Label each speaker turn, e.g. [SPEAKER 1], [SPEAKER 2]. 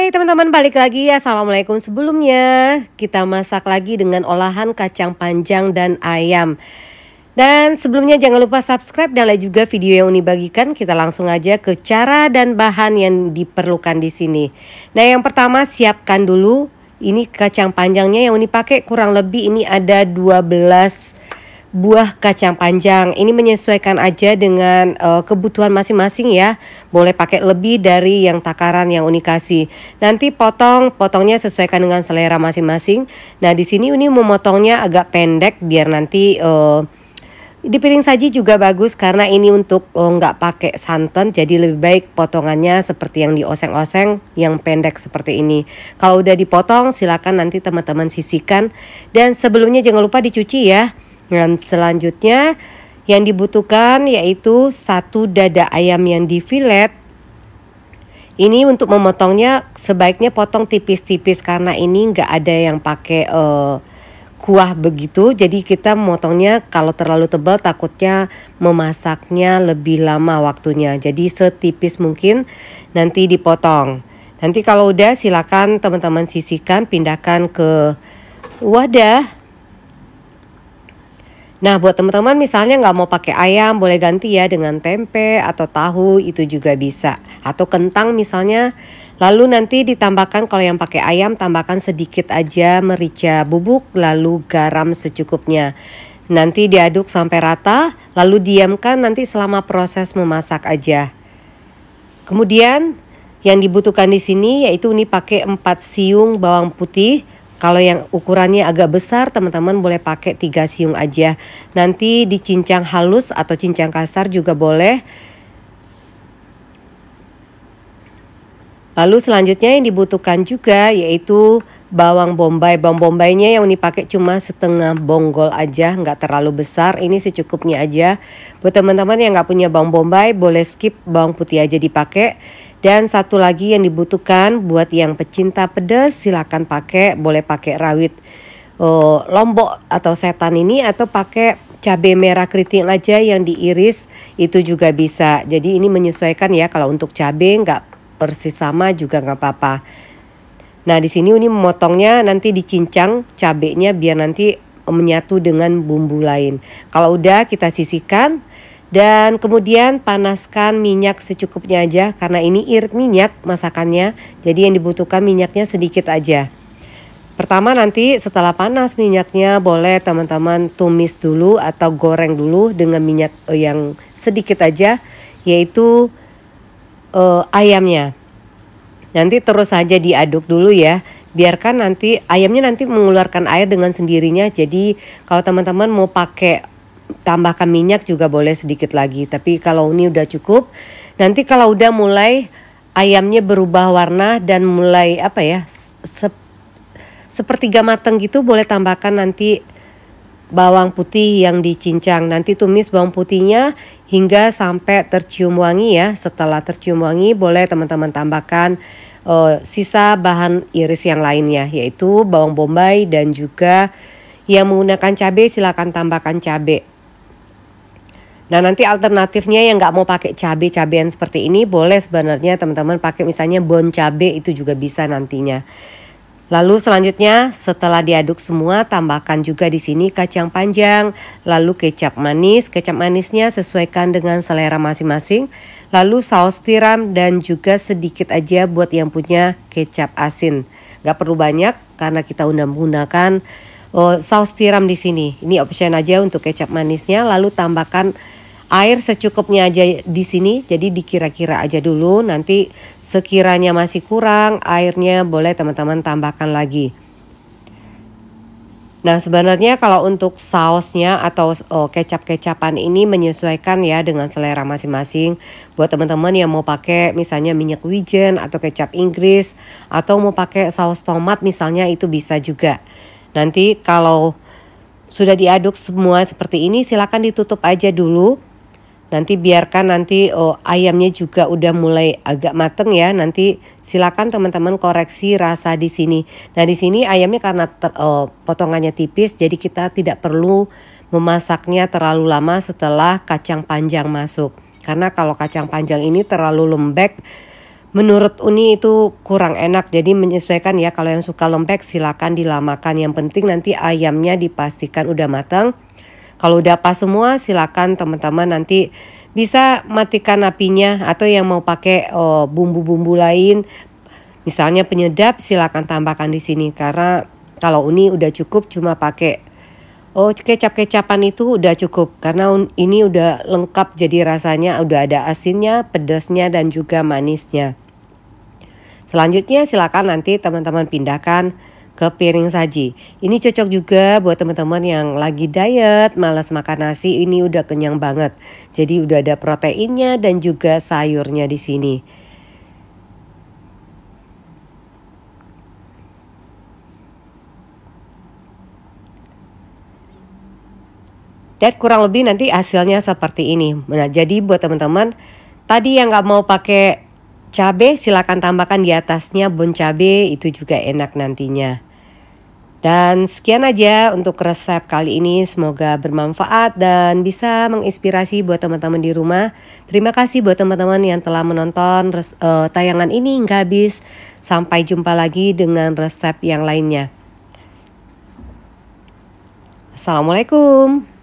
[SPEAKER 1] Hai teman-teman balik lagi ya Assalamualaikum sebelumnya Kita masak lagi dengan olahan kacang panjang dan ayam Dan sebelumnya jangan lupa subscribe dan like juga video yang Uni bagikan Kita langsung aja ke cara dan bahan yang diperlukan di sini Nah yang pertama siapkan dulu Ini kacang panjangnya yang Uni pakai kurang lebih ini ada 12 buah kacang panjang. Ini menyesuaikan aja dengan uh, kebutuhan masing-masing ya. Boleh pakai lebih dari yang takaran yang unikasi. Nanti potong, potongnya sesuaikan dengan selera masing-masing. Nah, di sini ini memotongnya agak pendek biar nanti uh, di piring saji juga bagus karena ini untuk eh, nggak oh, pakai santan jadi lebih baik potongannya seperti yang di oseng oseng yang pendek seperti ini. Kalau udah dipotong silakan nanti teman-teman sisihkan dan sebelumnya jangan lupa dicuci ya. Dan selanjutnya yang dibutuhkan yaitu satu dada ayam yang di fillet. Ini untuk memotongnya sebaiknya potong tipis-tipis karena ini nggak ada yang pakai uh, kuah begitu. Jadi kita memotongnya kalau terlalu tebal takutnya memasaknya lebih lama waktunya. Jadi setipis mungkin nanti dipotong. Nanti kalau udah silakan teman-teman sisihkan pindahkan ke wadah Nah, buat teman-teman misalnya nggak mau pakai ayam, boleh ganti ya dengan tempe atau tahu itu juga bisa. Atau kentang misalnya. Lalu nanti ditambahkan kalau yang pakai ayam, tambahkan sedikit aja merica bubuk, lalu garam secukupnya. Nanti diaduk sampai rata, lalu diamkan nanti selama proses memasak aja. Kemudian yang dibutuhkan di sini yaitu ini pakai 4 siung bawang putih, kalau yang ukurannya agak besar, teman-teman boleh pakai tiga siung aja. Nanti dicincang halus atau cincang kasar juga boleh. Lalu selanjutnya yang dibutuhkan juga yaitu bawang bombay. Bawang bombaynya yang dipakai cuma setengah bonggol aja, nggak terlalu besar. Ini secukupnya aja. Buat teman-teman yang nggak punya bawang bombay, boleh skip bawang putih aja dipakai. Dan satu lagi yang dibutuhkan buat yang pecinta pedas silakan pakai boleh pakai rawit uh, lombok atau setan ini atau pakai cabai merah keriting aja yang diiris itu juga bisa. Jadi ini menyesuaikan ya kalau untuk cabai nggak persis sama juga nggak apa-apa. Nah di sini ini memotongnya nanti dicincang cabenya biar nanti menyatu dengan bumbu lain. Kalau udah kita sisihkan dan kemudian panaskan minyak secukupnya aja karena ini irit minyak masakannya. Jadi yang dibutuhkan minyaknya sedikit aja. Pertama nanti setelah panas minyaknya boleh teman-teman tumis dulu atau goreng dulu dengan minyak eh, yang sedikit aja yaitu uh, ayamnya. Nanti terus saja diaduk dulu ya biarkan nanti ayamnya nanti mengeluarkan air dengan sendirinya jadi kalau teman-teman mau pakai tambahkan minyak juga boleh sedikit lagi tapi kalau ini udah cukup nanti kalau udah mulai ayamnya berubah warna dan mulai apa ya se sepertiga matang gitu boleh tambahkan nanti bawang putih yang dicincang nanti tumis bawang putihnya hingga sampai tercium wangi ya setelah tercium wangi boleh teman-teman tambahkan uh, sisa bahan iris yang lainnya yaitu bawang bombay dan juga yang menggunakan cabai silakan tambahkan cabai Nah nanti alternatifnya yang nggak mau pakai cabai cabean seperti ini boleh sebenarnya teman-teman pakai misalnya bon cabe itu juga bisa nantinya. Lalu selanjutnya setelah diaduk semua tambahkan juga di sini kacang panjang, lalu kecap manis. Kecap manisnya sesuaikan dengan selera masing-masing. Lalu saus tiram dan juga sedikit aja buat yang punya kecap asin. Gak perlu banyak karena kita udah menggunakan oh, saus tiram di sini. Ini option aja untuk kecap manisnya lalu tambahkan air secukupnya aja di sini jadi dikira-kira aja dulu nanti sekiranya masih kurang airnya boleh teman-teman tambahkan lagi Nah sebenarnya kalau untuk sausnya atau oh, kecap-kecapan ini menyesuaikan ya dengan selera masing-masing Buat teman-teman yang mau pakai misalnya minyak wijen atau kecap Inggris Atau mau pakai saus tomat misalnya itu bisa juga Nanti kalau sudah diaduk semua seperti ini silahkan ditutup aja dulu Nanti biarkan nanti oh, ayamnya juga udah mulai agak mateng ya. Nanti silakan teman-teman koreksi rasa di sini. Nah di sini ayamnya karena ter, oh, potongannya tipis, jadi kita tidak perlu memasaknya terlalu lama setelah kacang panjang masuk. Karena kalau kacang panjang ini terlalu lembek, menurut Uni itu kurang enak jadi menyesuaikan ya kalau yang suka lembek silakan dilamakan yang penting nanti ayamnya dipastikan udah matang kalau udah pas semua silakan teman-teman nanti bisa matikan apinya atau yang mau pakai bumbu oh, bumbu-bumbu lain misalnya penyedap silakan tambahkan di sini karena kalau ini udah cukup cuma pakai oh kecap-kecapan itu udah cukup karena ini udah lengkap jadi rasanya udah ada asinnya, pedasnya dan juga manisnya. Selanjutnya silakan nanti teman-teman pindahkan ke piring saji. Ini cocok juga buat teman-teman yang lagi diet, malas makan nasi, ini udah kenyang banget. Jadi udah ada proteinnya dan juga sayurnya di sini. Dan kurang lebih nanti hasilnya seperti ini. Nah, jadi buat teman-teman tadi yang nggak mau pakai cabe silakan tambahkan di atasnya bon cabe itu juga enak nantinya. Dan sekian aja untuk resep kali ini. Semoga bermanfaat dan bisa menginspirasi buat teman-teman di rumah. Terima kasih buat teman-teman yang telah menonton res, uh, tayangan ini hingga habis. Sampai jumpa lagi dengan resep yang lainnya. Assalamualaikum.